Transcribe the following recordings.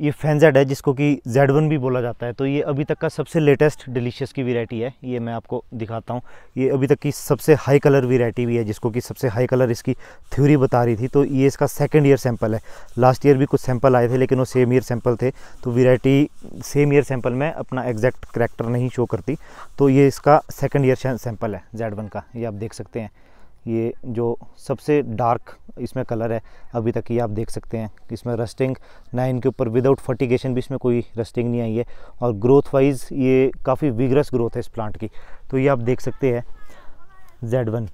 ये फैनजेड है जिसको कि जेड वन भी बोला जाता है तो ये अभी तक का सबसे लेटेस्ट डिलीशियस की वेरायटी है ये मैं आपको दिखाता हूँ ये अभी तक की सबसे हाई कलर वेरायटी भी है जिसको कि सबसे हाई कलर इसकी थ्योरी बता रही थी तो ये इसका सेकेंड ईयर सैंपल है लास्ट ईयर भी कुछ सैंपल आए थे लेकिन वो सेम ईयर सैंपल थे तो वेरायटी सेम ईयर सैंपल में अपना एग्जैक्ट करेक्टर नहीं शो करती तो ये इसका सेकेंड ईयर सैंपल है जेड का ये आप देख सकते हैं ये जो सबसे डार्क इसमें कलर है अभी तक ये आप देख सकते हैं इसमें रस्टिंग नाइन के ऊपर विदाउट फर्टिगेशन भी इसमें कोई रस्टिंग नहीं आई है और ग्रोथ वाइज ये काफ़ी विगरस ग्रोथ है इस प्लांट की तो ये आप देख सकते हैं जेड वन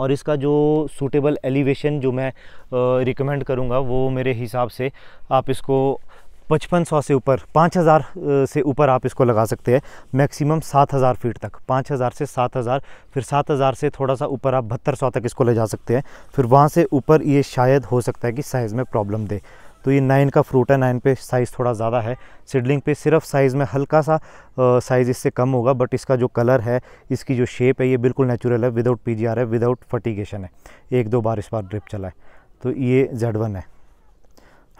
और इसका जो सूटेबल एलिवेशन जो मैं रिकमेंड करूँगा वो मेरे हिसाब से आप इसको पचपन सौ से ऊपर पाँच हज़ार से ऊपर आप इसको लगा सकते हैं मैक्सिमम सात हज़ार फीट तक पाँच हज़ार से सात हज़ार फिर सात हज़ार से थोड़ा सा ऊपर आप बहत्तर सौ तक इसको ले जा सकते हैं फिर वहाँ से ऊपर ये शायद हो सकता है कि साइज़ में प्रॉब्लम दे तो ये नाइन का फ्रूट है नाइन पे साइज़ थोड़ा ज़्यादा है सिडलिंग पे सिर्फ साइज़ में हल्का सा साइज़ इससे कम होगा बट इसका जो कलर है इसकी जो शेप है ये बिल्कुल नेचुरल है विदाउट पी है विदाउट फर्टिगेशन है एक दो बार इस बार ड्रिप चला है तो ये जेड है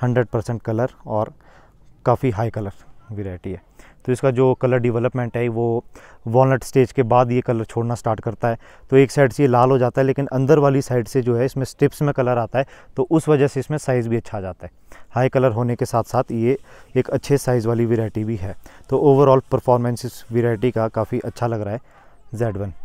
100 परसेंट कलर और काफ़ी हाई कलर वेराइटी है तो इसका जो कलर डेवलपमेंट है वो वॉलट स्टेज के बाद ये कलर छोड़ना स्टार्ट करता है तो एक साइड से ये लाल हो जाता है लेकिन अंदर वाली साइड से जो है इसमें स्टिप्स में कलर आता है तो उस वजह से इसमें साइज़ भी अच्छा आ जाता है हाई कलर होने के साथ साथ ये एक अच्छे साइज़ वाली वेराइटी भी है तो ओवरऑल परफॉर्मेंस इस वेराइटी का काफ़ी अच्छा लग रहा है जेड वन